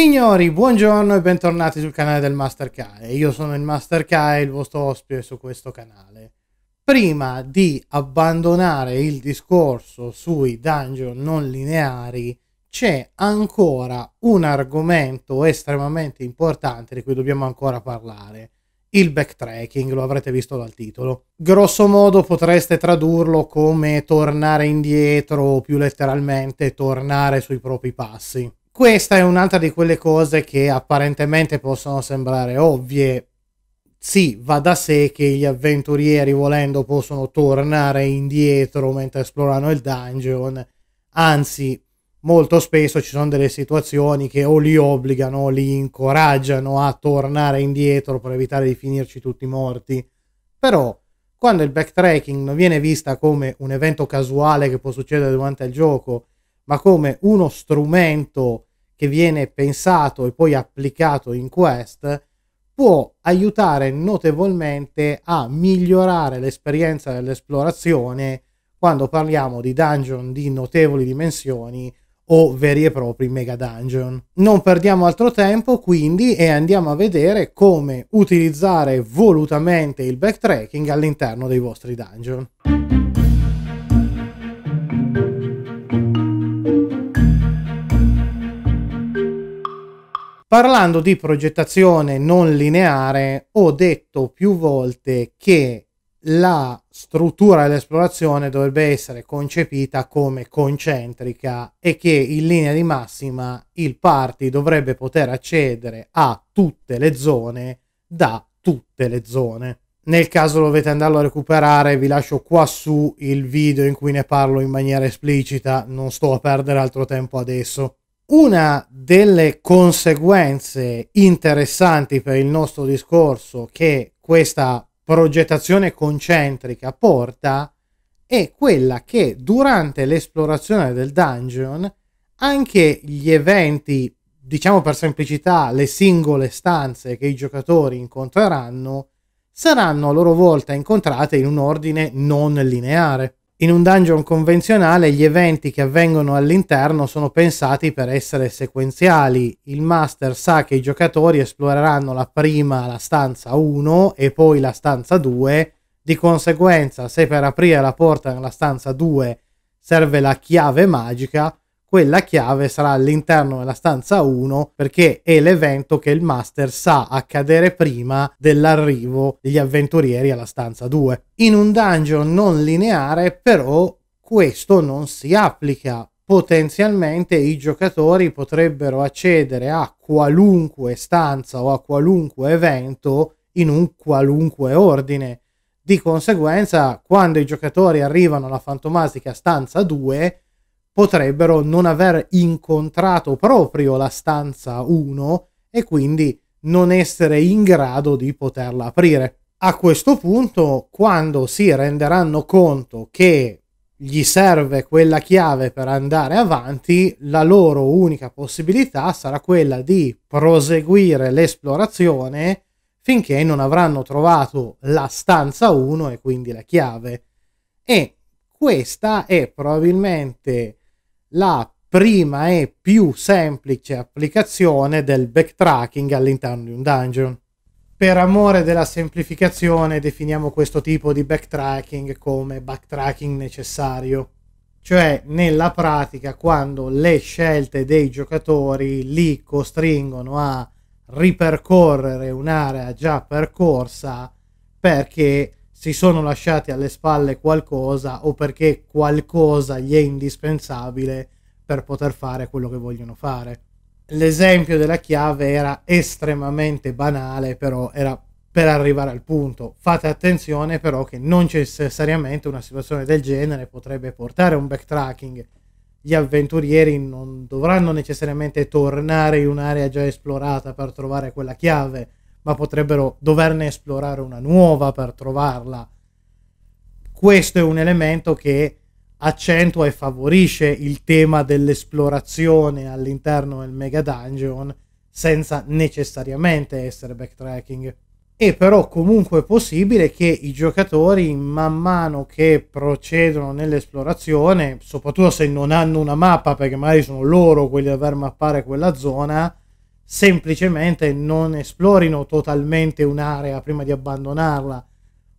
Signori, buongiorno e bentornati sul canale del Master Kai. Io sono il Master Kai, il vostro ospite su questo canale. Prima di abbandonare il discorso sui dungeon non lineari, c'è ancora un argomento estremamente importante di cui dobbiamo ancora parlare. Il backtracking, lo avrete visto dal titolo. Grosso modo potreste tradurlo come tornare indietro o più letteralmente tornare sui propri passi. Questa è un'altra di quelle cose che apparentemente possono sembrare ovvie. Sì, va da sé che gli avventurieri volendo possono tornare indietro mentre esplorano il dungeon. Anzi, molto spesso ci sono delle situazioni che o li obbligano o li incoraggiano a tornare indietro per evitare di finirci tutti morti. Però, quando il backtracking non viene vista come un evento casuale che può succedere durante il gioco, ma come uno strumento che viene pensato e poi applicato in Quest può aiutare notevolmente a migliorare l'esperienza dell'esplorazione quando parliamo di dungeon di notevoli dimensioni o veri e propri mega dungeon. Non perdiamo altro tempo quindi e andiamo a vedere come utilizzare volutamente il backtracking all'interno dei vostri dungeon. parlando di progettazione non lineare ho detto più volte che la struttura dell'esplorazione dovrebbe essere concepita come concentrica e che in linea di massima il party dovrebbe poter accedere a tutte le zone da tutte le zone. Nel caso dovete andarlo a recuperare vi lascio qua su il video in cui ne parlo in maniera esplicita, non sto a perdere altro tempo adesso. Una delle conseguenze interessanti per il nostro discorso che questa progettazione concentrica porta è quella che durante l'esplorazione del dungeon anche gli eventi, diciamo per semplicità, le singole stanze che i giocatori incontreranno saranno a loro volta incontrate in un ordine non lineare. In un dungeon convenzionale gli eventi che avvengono all'interno sono pensati per essere sequenziali. Il master sa che i giocatori esploreranno la prima la stanza 1 e poi la stanza 2, di conseguenza se per aprire la porta nella stanza 2 serve la chiave magica, quella chiave sarà all'interno della stanza 1 perché è l'evento che il master sa accadere prima dell'arrivo degli avventurieri alla stanza 2. In un dungeon non lineare però questo non si applica potenzialmente i giocatori potrebbero accedere a qualunque stanza o a qualunque evento in un qualunque ordine. Di conseguenza, quando i giocatori arrivano alla fantomatica stanza 2, potrebbero non aver incontrato proprio la stanza 1 e quindi non essere in grado di poterla aprire. A questo punto, quando si renderanno conto che gli serve quella chiave per andare avanti, la loro unica possibilità sarà quella di proseguire l'esplorazione finché non avranno trovato la stanza 1 e quindi la chiave. E questa è probabilmente la prima e più semplice applicazione del backtracking all'interno di un dungeon. Per amore della semplificazione definiamo questo tipo di backtracking come backtracking necessario, cioè nella pratica quando le scelte dei giocatori li costringono a ripercorrere un'area già percorsa perché si sono lasciati alle spalle qualcosa o perché qualcosa gli è indispensabile per poter fare quello che vogliono fare. L'esempio della chiave era estremamente banale, però era per arrivare al punto. Fate attenzione però che non necessariamente una situazione del genere potrebbe portare a un backtracking. Gli avventurieri non dovranno necessariamente tornare in un'area già esplorata per trovare quella chiave ma potrebbero doverne esplorare una nuova per trovarla. Questo è un elemento che accentua e favorisce il tema dell'esplorazione all'interno del mega dungeon senza necessariamente essere backtracking. È però comunque possibile che i giocatori man mano che procedono nell'esplorazione, soprattutto se non hanno una mappa, perché magari sono loro quelli a dover mappare quella zona, semplicemente non esplorino totalmente un'area prima di abbandonarla,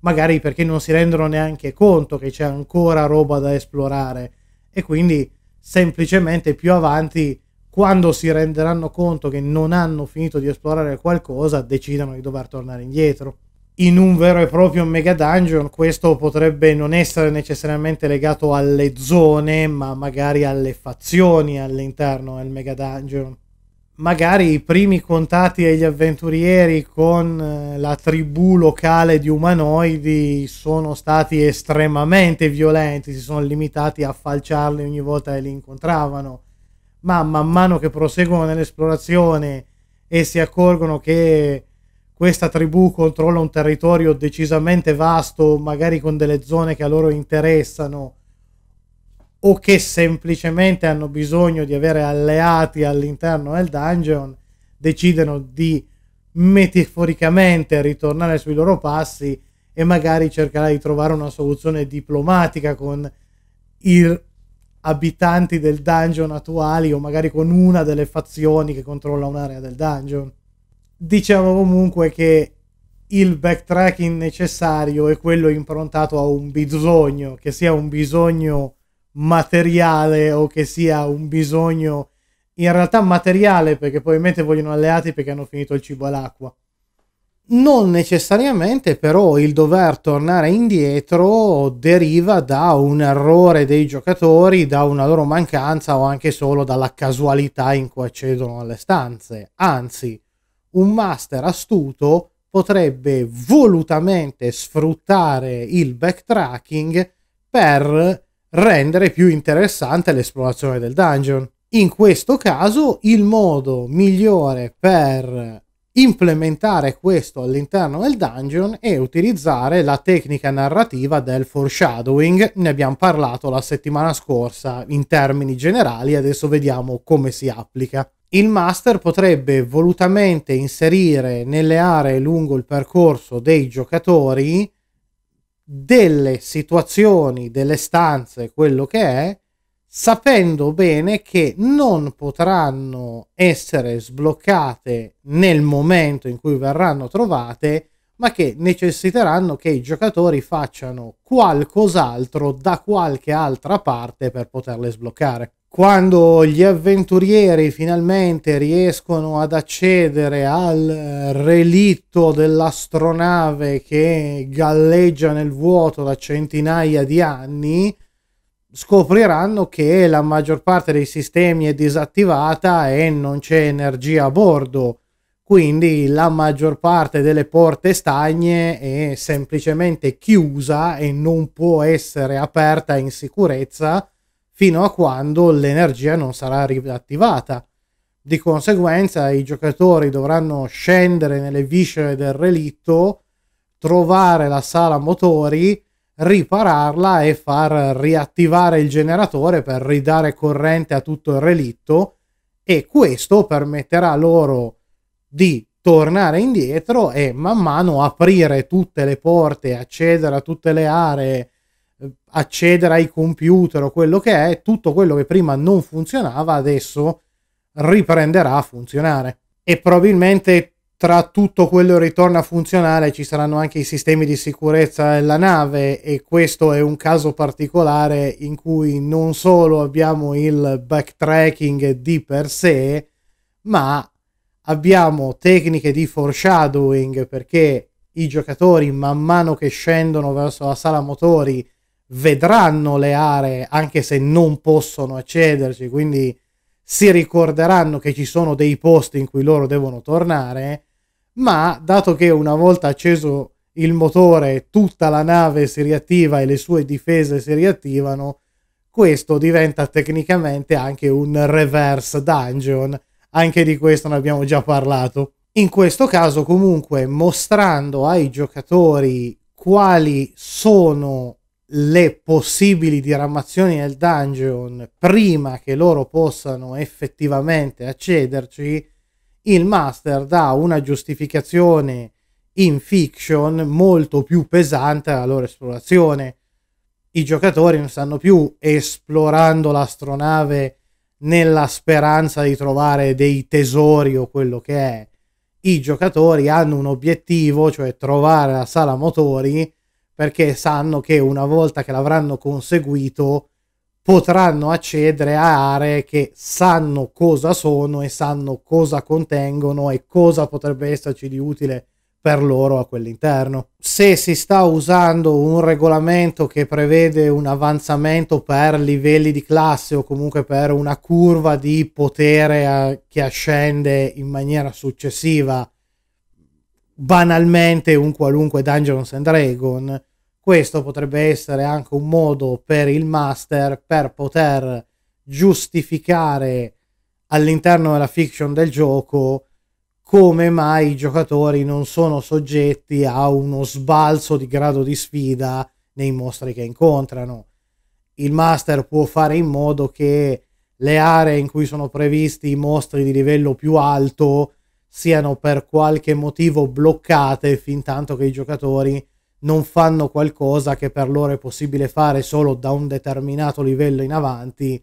magari perché non si rendono neanche conto che c'è ancora roba da esplorare e quindi semplicemente più avanti quando si renderanno conto che non hanno finito di esplorare qualcosa decidano di dover tornare indietro. In un vero e proprio mega dungeon questo potrebbe non essere necessariamente legato alle zone ma magari alle fazioni all'interno del mega dungeon magari i primi contatti degli avventurieri con eh, la tribù locale di umanoidi sono stati estremamente violenti, si sono limitati a falciarli ogni volta che li incontravano, ma man mano che proseguono nell'esplorazione e si accorgono che questa tribù controlla un territorio decisamente vasto, magari con delle zone che a loro interessano, o che semplicemente hanno bisogno di avere alleati all'interno del dungeon, decidono di metaforicamente ritornare sui loro passi e magari cercare di trovare una soluzione diplomatica con i abitanti del dungeon attuali o magari con una delle fazioni che controlla un'area del dungeon. Diciamo comunque che il backtracking necessario è quello improntato a un bisogno, che sia un bisogno materiale o che sia un bisogno in realtà materiale perché probabilmente vogliono alleati perché hanno finito il cibo all'acqua. Non necessariamente però il dover tornare indietro deriva da un errore dei giocatori, da una loro mancanza o anche solo dalla casualità in cui accedono alle stanze. Anzi, un master astuto potrebbe volutamente sfruttare il backtracking per rendere più interessante l'esplorazione del dungeon. In questo caso il modo migliore per implementare questo all'interno del dungeon è utilizzare la tecnica narrativa del foreshadowing. Ne abbiamo parlato la settimana scorsa in termini generali, adesso vediamo come si applica. Il master potrebbe volutamente inserire nelle aree lungo il percorso dei giocatori delle situazioni, delle stanze, quello che è, sapendo bene che non potranno essere sbloccate nel momento in cui verranno trovate, ma che necessiteranno che i giocatori facciano qualcos'altro da qualche altra parte per poterle sbloccare quando gli avventurieri finalmente riescono ad accedere al eh, relitto dell'astronave che galleggia nel vuoto da centinaia di anni, scopriranno che la maggior parte dei sistemi è disattivata e non c'è energia a bordo. Quindi la maggior parte delle porte stagne è semplicemente chiusa e non può essere aperta in sicurezza fino a quando l'energia non sarà riattivata. Di conseguenza i giocatori dovranno scendere nelle viscere del relitto, trovare la sala motori, ripararla e far riattivare il generatore per ridare corrente a tutto il relitto e questo permetterà loro di tornare indietro e man mano aprire tutte le porte, accedere a tutte le aree, eh, accedere ai computer o quello che è, tutto quello che prima non funzionava adesso riprenderà a funzionare. E probabilmente tra tutto quello che ritorna a funzionare ci saranno anche i sistemi di sicurezza della nave e questo è un caso particolare in cui non solo abbiamo il backtracking di per sé, ma abbiamo tecniche di foreshadowing perché i giocatori man mano che scendono verso la sala motori vedranno le aree anche se non possono accederci, quindi si ricorderanno che ci sono dei posti in cui loro devono tornare, ma dato che una volta acceso il motore tutta la nave si riattiva e le sue difese si riattivano, questo diventa tecnicamente anche un reverse dungeon, anche di questo ne abbiamo già parlato. In questo caso comunque mostrando ai giocatori quali sono le possibili diramazioni del dungeon prima che loro possano effettivamente accederci, il master dà una giustificazione in fiction molto più pesante alla loro esplorazione. I giocatori non stanno più esplorando l'astronave nella speranza di trovare dei tesori o quello che è. I giocatori hanno un obiettivo, cioè trovare la sala motori perché sanno che una volta che l'avranno conseguito potranno accedere a aree che sanno cosa sono e sanno cosa contengono e cosa potrebbe esserci di utile per loro a quell'interno. Se si sta usando un regolamento che prevede un avanzamento per livelli di classe o comunque per una curva di potere eh, che ascende in maniera successiva banalmente un qualunque Dungeons and Dragon. Questo potrebbe essere anche un modo per il master per poter giustificare all'interno della fiction del gioco come mai i giocatori non sono soggetti a uno sbalzo di grado di sfida nei mostri che incontrano. Il master può fare in modo che le aree in cui sono previsti i mostri di livello più alto siano per qualche motivo bloccate fin tanto che i giocatori non fanno qualcosa che per loro è possibile fare solo da un determinato livello in avanti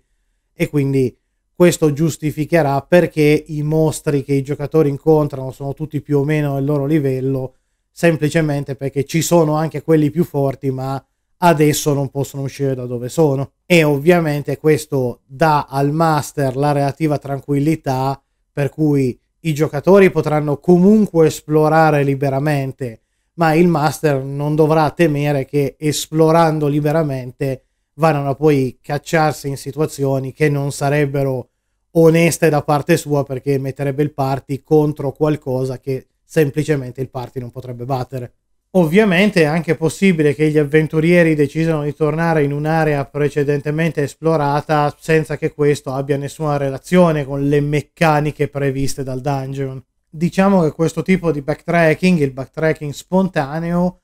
e quindi questo giustificherà perché i mostri che i giocatori incontrano sono tutti più o meno al loro livello semplicemente perché ci sono anche quelli più forti ma adesso non possono uscire da dove sono e ovviamente questo dà al master la relativa tranquillità per cui i giocatori potranno comunque esplorare liberamente, ma il master non dovrà temere che esplorando liberamente vadano a poi cacciarsi in situazioni che non sarebbero oneste da parte sua perché metterebbe il party contro qualcosa che semplicemente il party non potrebbe battere. Ovviamente è anche possibile che gli avventurieri decidano di tornare in un'area precedentemente esplorata senza che questo abbia nessuna relazione con le meccaniche previste dal dungeon. Diciamo che questo tipo di backtracking, il backtracking spontaneo,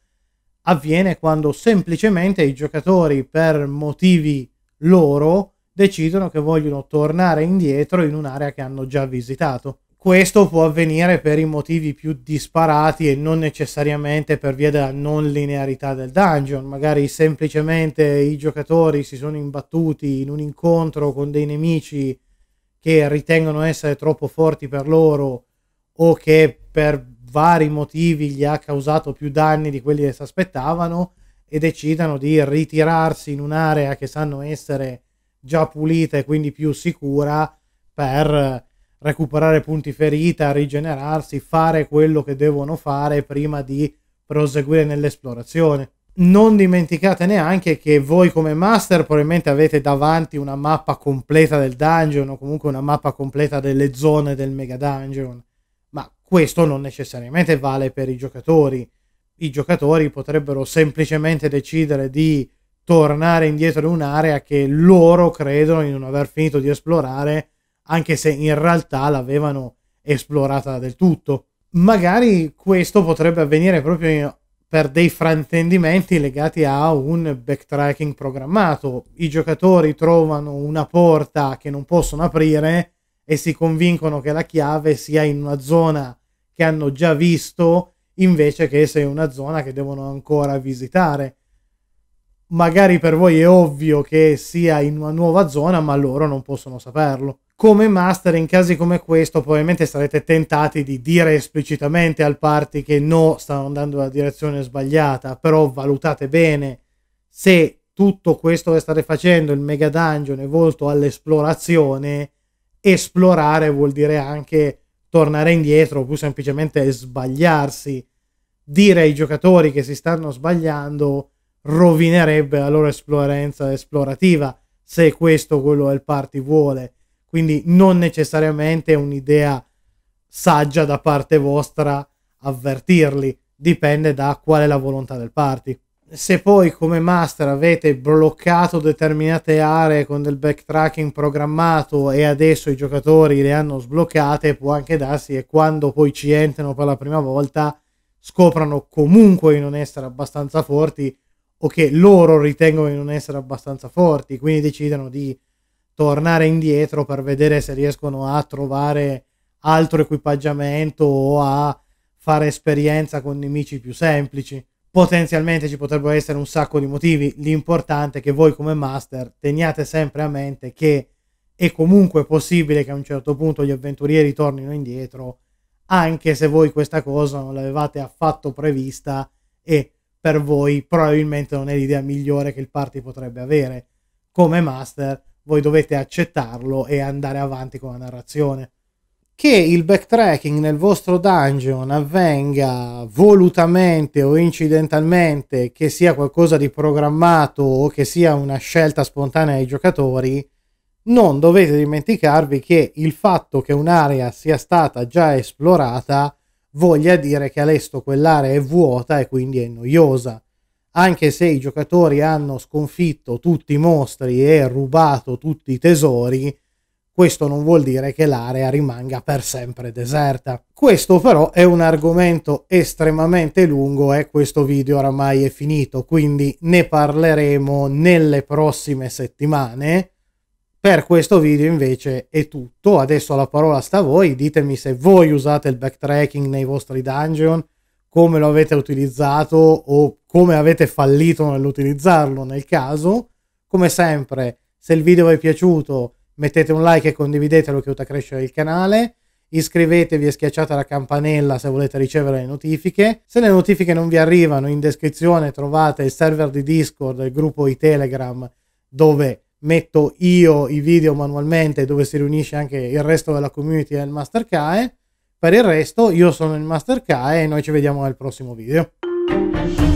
avviene quando semplicemente i giocatori per motivi loro decidono che vogliono tornare indietro in un'area che hanno già visitato. Questo può avvenire per i motivi più disparati e non necessariamente per via della non linearità del dungeon. Magari semplicemente i giocatori si sono imbattuti in un incontro con dei nemici che ritengono essere troppo forti per loro o che per vari motivi gli ha causato più danni di quelli che si aspettavano e decidano di ritirarsi in un'area che sanno essere già pulita e quindi più sicura per recuperare punti ferita, rigenerarsi, fare quello che devono fare prima di proseguire nell'esplorazione. Non dimenticate neanche che voi come master probabilmente avete davanti una mappa completa del dungeon o comunque una mappa completa delle zone del mega dungeon, ma questo non necessariamente vale per i giocatori. I giocatori potrebbero semplicemente decidere di tornare indietro in un'area che loro credono di non aver finito di esplorare anche se in realtà l'avevano esplorata del tutto. Magari questo potrebbe avvenire proprio per dei fraintendimenti legati a un backtracking programmato. I giocatori trovano una porta che non possono aprire e si convincono che la chiave sia in una zona che hanno già visto invece che se in una zona che devono ancora visitare. Magari per voi è ovvio che sia in una nuova zona, ma loro non possono saperlo come master in casi come questo probabilmente sarete tentati di dire esplicitamente al party che no, stanno andando nella direzione sbagliata, però valutate bene se tutto questo che state facendo, il mega dungeon è volto all'esplorazione, esplorare vuol dire anche tornare indietro o più semplicemente sbagliarsi. Dire ai giocatori che si stanno sbagliando rovinerebbe la loro esplorenza esplorativa, se questo quello che il party vuole. Quindi non necessariamente è un'idea saggia da parte vostra avvertirli, dipende da qual è la volontà del party. Se poi come master avete bloccato determinate aree con del backtracking programmato e adesso i giocatori le hanno sbloccate, può anche darsi che quando poi ci entrano per la prima volta scoprano comunque di non essere abbastanza forti o che loro ritengono di non essere abbastanza forti, quindi decidono di tornare indietro per vedere se riescono a trovare altro equipaggiamento o a fare esperienza con nemici più semplici. Potenzialmente ci potrebbero essere un sacco di motivi, l'importante è che voi come master teniate sempre a mente che è comunque possibile che a un certo punto gli avventurieri tornino indietro, anche se voi questa cosa non l'avevate affatto prevista e per voi probabilmente non è l'idea migliore che il party potrebbe avere. Come master voi dovete accettarlo e andare avanti con la narrazione. Che il backtracking nel vostro dungeon avvenga volutamente o incidentalmente, che sia qualcosa di programmato o che sia una scelta spontanea ai giocatori, non dovete dimenticarvi che il fatto che un'area sia stata già esplorata voglia dire che adesso quell'area è vuota e quindi è noiosa anche se i giocatori hanno sconfitto tutti i mostri e rubato tutti i tesori, questo non vuol dire che l'area rimanga per sempre deserta. Questo però è un argomento estremamente lungo e questo video oramai è finito, quindi ne parleremo nelle prossime settimane. Per questo video invece è tutto, adesso la parola sta a voi, ditemi se voi usate il backtracking nei vostri dungeon, come lo avete utilizzato o come avete fallito nell'utilizzarlo nel caso. Come sempre, se il video vi è piaciuto, mettete un like e condividetelo che aiuta a crescere il canale. Iscrivetevi e schiacciate la campanella se volete ricevere le notifiche. Se le notifiche non vi arrivano, in descrizione trovate il server di Discord, il gruppo di Telegram, dove metto io i video manualmente, dove si riunisce anche il resto della community del Mastercae. Per il resto io sono il Master K e noi ci vediamo nel prossimo video.